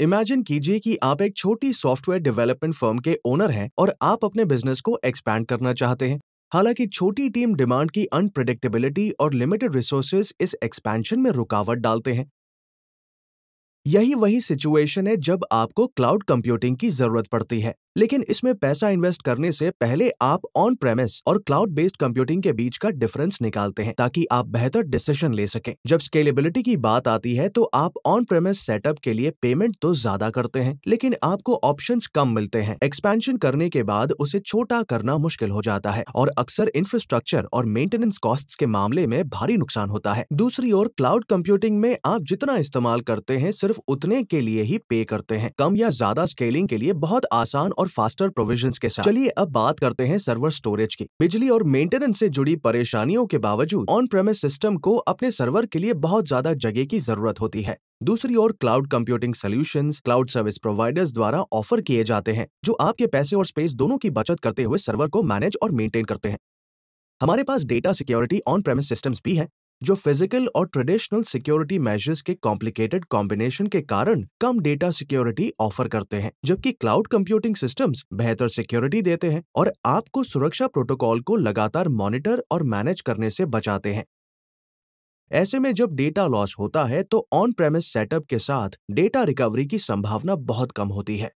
Imagine कीजिए कि आप एक छोटी सॉफ्टवेयर डेवलपमेंट फर्म के ओनर हैं और आप अपने बिजनेस को एक्सपैंड करना चाहते हैं हालांकि छोटी टीम डिमांड की अनप्रडिक्टेबिलिटी और लिमिटेड रिसोर्सेज इस एक्सपेंशन में रुकावट डालते हैं यही वही सिचुएशन है जब आपको क्लाउड कंप्यूटिंग की जरूरत पड़ती है लेकिन इसमें पैसा इन्वेस्ट करने से पहले आप ऑन प्रेमिस और क्लाउड बेस्ड कंप्यूटिंग के बीच का डिफरेंस निकालते हैं ताकि आप बेहतर डिसीजन ले सकें जब स्केलेबिलिटी की बात आती है तो आप ऑन प्रेमिस सेटअप के लिए पेमेंट तो ज्यादा करते हैं लेकिन आपको ऑप्शन कम मिलते हैं एक्सपेंशन करने के बाद उसे छोटा करना मुश्किल हो जाता है और अक्सर इंफ्रास्ट्रक्चर और मेंटेनेंस कॉस्ट के मामले में भारी नुकसान होता है दूसरी ओर क्लाउड कंप्यूटिंग में आप जितना इस्तेमाल करते हैं सिर्फ उतने के लिए ही पे करते हैं कम या ज्यादा स्केलिंग के लिए बहुत आसान और फास्टर प्रोविजन के साथ चलिए अब बात करते हैं सर्वर स्टोरेज की बिजली और मेंटेनेंस से जुड़ी परेशानियों के बावजूद ऑन प्रेमिस सिस्टम को अपने सर्वर के लिए बहुत ज्यादा जगह की जरूरत होती है दूसरी ओर cloud computing solutions cloud service providers द्वारा ऑफर किए जाते हैं जो आपके पैसे और स्पेस दोनों की बचत करते हुए सर्वर को मैनेज और मेंटेन करते हैं हमारे पास data security on premise systems भी हैं जो फिजिकल और ट्रेडिशनल सिक्योरिटी मेजर्स के कॉम्प्लिकेटेड कॉम्बिनेशन के कारण कम डेटा सिक्योरिटी ऑफर करते हैं जबकि क्लाउड कंप्यूटिंग सिस्टम्स बेहतर सिक्योरिटी देते हैं और आपको सुरक्षा प्रोटोकॉल को लगातार मॉनिटर और मैनेज करने से बचाते हैं ऐसे में जब डेटा लॉस होता है तो ऑन प्रेमिस सेटअप के साथ डेटा रिकवरी की संभावना बहुत कम होती है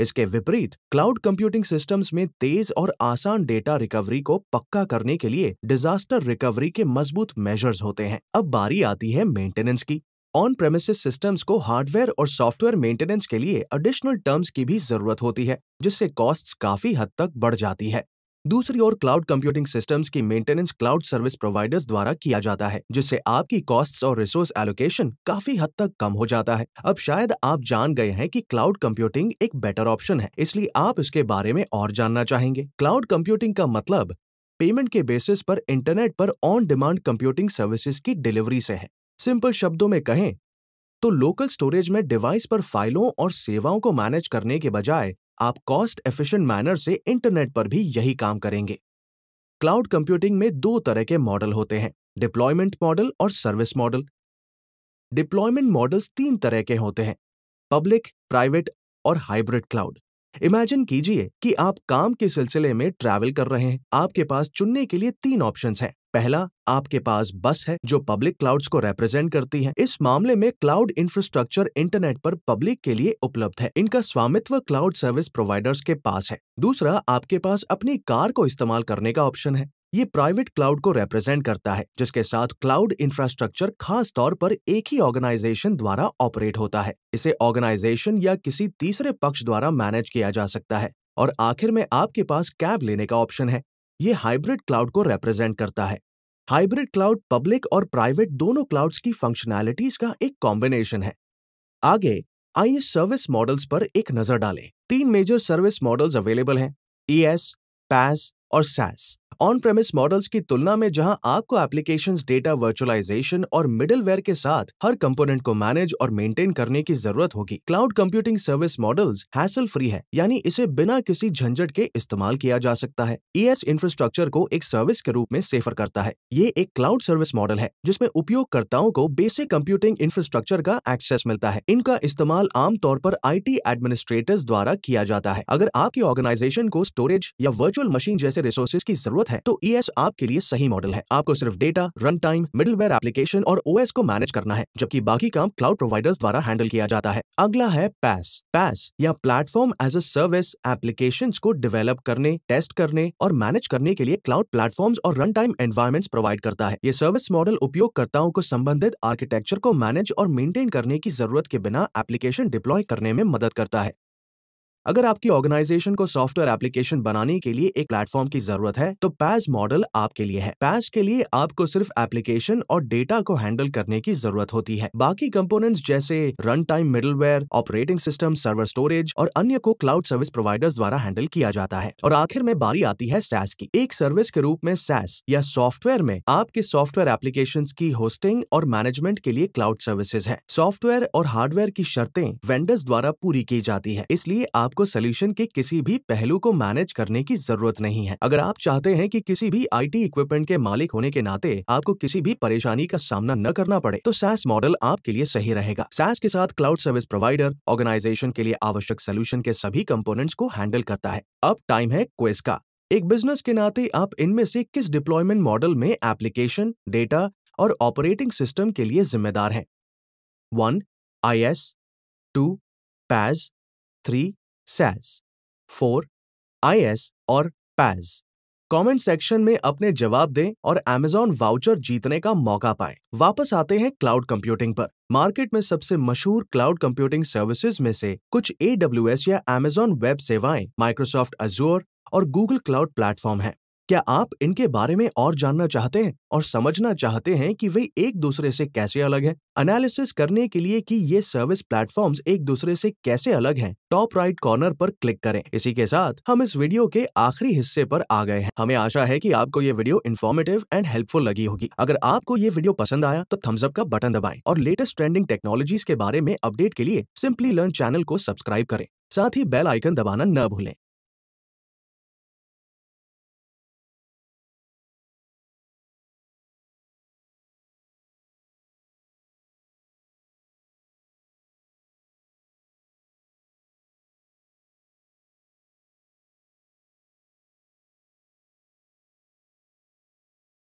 इसके विपरीत क्लाउड कंप्यूटिंग सिस्टम्स में तेज और आसान डेटा रिकवरी को पक्का करने के लिए डिजास्टर रिकवरी के मजबूत मेजर्स होते हैं अब बारी आती है मेंटेनेंस की ऑन प्रेमिसेस सिस्टम्स को हार्डवेयर और सॉफ्टवेयर मेंटेनेंस के लिए एडिशनल टर्म्स की भी जरूरत होती है जिससे कॉस्ट्स काफी हद तक बढ़ जाती है दूसरी ओर क्लाउड कंप्यूटिंग सिस्टम्स की मेंटेनेंस क्लाउड सर्विस प्रोवाइडर्स द्वारा किया जाता है जिससे आपकी कॉस्ट्स और रिसोर्स एलोकेशन काफी हद तक कम हो जाता है अब शायद आप जान गए हैं कि क्लाउड कंप्यूटिंग एक बेटर ऑप्शन है इसलिए आप इसके बारे में और जानना चाहेंगे क्लाउड कंप्यूटिंग का मतलब पेमेंट के बेसिस पर इंटरनेट पर ऑन डिमांड कंप्यूटिंग सर्विसेज की डिलीवरी से है सिंपल शब्दों में कहें तो लोकल स्टोरेज में डिवाइस पर फाइलों और सेवाओं को मैनेज करने के बजाय आप कॉस्ट एफिशिएंट मैनर से इंटरनेट पर भी यही काम करेंगे क्लाउड कंप्यूटिंग में दो तरह के मॉडल होते हैं डिप्लॉयमेंट मॉडल और सर्विस मॉडल डिप्लॉयमेंट मॉडल्स तीन तरह के होते हैं पब्लिक प्राइवेट और हाइब्रिड क्लाउड इमेजिन कीजिए कि आप काम के सिलसिले में ट्रैवल कर रहे हैं आपके पास चुनने के लिए तीन ऑप्शंस हैं पहला आपके पास बस है जो पब्लिक क्लाउड्स को रिप्रेजेंट करती है इस मामले में क्लाउड इंफ्रास्ट्रक्चर इंटरनेट पर पब्लिक के लिए उपलब्ध है इनका स्वामित्व क्लाउड सर्विस प्रोवाइडर्स के पास है दूसरा आपके पास अपनी कार को इस्तेमाल करने का ऑप्शन है ये प्राइवेट क्लाउड को रिप्रेजेंट करता है जिसके साथ क्लाउड इंफ्रास्ट्रक्चर खास तौर पर एक ही ऑर्गेनाइजेशन द्वारा ऑपरेट होता है इसे ऑर्गेनाइजेशन या किसी तीसरे पक्ष द्वारा मैनेज किया जा सकता है और आखिर में आपके पास कैब लेने का ऑप्शन है ये हाइब्रिड क्लाउड को रिप्रेजेंट करता है हाइब्रिड क्लाउड पब्लिक और प्राइवेट दोनों क्लाउड्स की फंक्शनैलिटीज का एक कॉम्बिनेशन है आगे आइए सर्विस मॉडल्स पर एक नजर डालें तीन मेजर सर्विस मॉडल्स अवेलेबल हैं ई एस पैस और सैस ऑन प्रेमिस मॉडल्स की तुलना में जहां आपको एप्लीकेशन डेटा वर्चुअलाइजेशन और मिडल के साथ हर कंपोनेंट को मैनेज और मेंटेन करने की जरूरत होगी cloud computing service models hassle free है यानी इसे बिना किसी झंझट के इस्तेमाल किया जा सकता है ई e इंफ्रास्ट्रक्चर को एक सर्विस के रूप में सेफर करता है ये एक क्लाउड सर्विस मॉडल है जिसमें उपयोगकर्ताओं को बेसिक कंप्यूटिंग इंफ्रास्ट्रक्चर का एक्सेस मिलता है इनका इस्तेमाल आमतौर पर टी एडमिनिस्ट्रेटर्स द्वारा किया जाता है अगर आपकी ऑर्गेनाइजेशन को स्टोरेज या वर्चुअल मशीन जैसे रिसोर्सेज की जरूरत जरूरत है तो ई e आपके लिए सही मॉडल है आपको सिर्फ data run time middleware application और ओ को मैनेज करना है जबकि बाकी काम क्लाउड प्रोवाइडर्स द्वारा हैंडल किया जाता है अगला है पैस पैस या platform as a service application को डिवेलप करने टेस्ट करने और मैनेज करने के लिए क्लाउड प्लेटफॉर्म और रन टाइम एनवायरमेंट प्रोवाइड करता है ये सर्विस मॉडल उपयोगकर्ताओं को संबंधित आर्किटेक्चर को मैनेज और मेंटेन करने की जरूरत के बिना एप्लीकेशन डिप्लॉय करने में मदद करता है अगर आपकी ऑर्गेनाइजेशन को सॉफ्टवेयर एप्लीकेशन बनाने के लिए एक प्लेटफॉर्म की जरूरत है तो पैज मॉडल आपके लिए है पैज के लिए आपको सिर्फ एप्लीकेशन और डेटा को हैंडल करने की जरूरत होती है बाकी कंपोनेंट्स जैसे run time middleware operating system server storage और अन्य को क्लाउड सर्विस प्रोवाइडर्स द्वारा हैंडल किया जाता है और आखिर में बारी आती है सैस की एक सर्विस के रूप में सैस या सॉफ्टवेयर में आपके सॉफ्टवेयर एप्लीकेशन की होस्टिंग और मैनेजमेंट के लिए क्लाउड सर्विसेज है सॉफ्टवेयर और हार्डवेयर की शर्तें वेंडर्स द्वारा पूरी की जाती है इसलिए आप आपको सोल्यूशन के किसी भी पहलू को मैनेज करने की जरूरत नहीं है अगर आप चाहते हैं कि किसी भी आईटी इक्विपमेंट के मालिक होने के नाते आपको किसी भी परेशानी का सामना न करना पड़े तो सैस मॉडल आपके लिए सही रहेगा सैस के साथ क्लाउड सर्विस प्रोवाइडर ऑर्गेनाइजेशन के लिए आवश्यक सोल्यूशन के सभी कंपोनेंट्स को हैंडल करता है अब टाइम है क्वेज का एक बिजनेस के नाते आप इनमें से किस डिप्लॉयमेंट मॉडल में एप्लीकेशन डेटा और ऑपरेटिंग सिस्टम के लिए जिम्मेदार हैं one IaaS two PaaS three SaaS four S और पैज कमेंट सेक्शन में अपने जवाब दें और एमेजॉन वाउचर जीतने का मौका पाएं। वापस आते हैं क्लाउड कंप्यूटिंग पर मार्केट में सबसे मशहूर क्लाउड कंप्यूटिंग सर्विसेज में से कुछ ए या एमेजॉन वेब सेवाएं माइक्रोसॉफ्ट अजोर और गूगल क्लाउड प्लेटफॉर्म हैं क्या आप इनके बारे में और जानना चाहते हैं और समझना चाहते हैं कि वे एक दूसरे से कैसे अलग हैं? एनालिसिस करने के लिए कि ये सर्विस प्लेटफॉर्म्स एक दूसरे से कैसे अलग हैं, टॉप राइट कॉर्नर पर क्लिक करें इसी के साथ हम इस वीडियो के आखिरी हिस्से पर आ गए हैं हमें आशा है कि आपको ये वीडियो इन्फॉर्मेटिव एंड हेल्पफुल लगी होगी अगर आपको ये वीडियो पसंद आया तो थम्सअप का बटन दबाए और लेटेस्ट ट्रेंडिंग टेक्नोलॉजीज के बारे में अपडेट के लिए सिंपली लर्न चैनल को सब्सक्राइब करें साथ ही बेल आइकन दबाना न भूलें